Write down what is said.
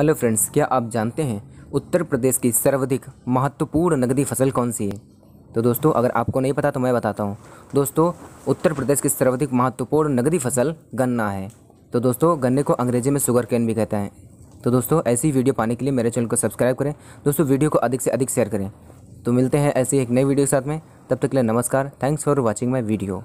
hello friends क्या आप जानते हैं उत्तर प्रदेश की सर्वाधिक महत्वपूर्ण नगदी फसल कौन सी है तो दोस्तों अगर आपको नहीं पता तो मैं बताता हूँ दोस्तों उत्तर प्रदेश की सर्वाधिक महत्वपूर्ण नगदी फसल गन्ना है तो दोस्तों गन्ने को अंग्रेजी में शुगर कैन भी कहते हैं तो दोस्तों ऐसी वीडियो पाने के लिए मेरे चैनल को सब्सक्राइब करें दोस्तों वीडियो को अधिक से अधिक शेयर करें तो मिलते हैं ऐसे एक नई वीडियो के साथ में तब तक के लिए नमस्कार thanks for watching my video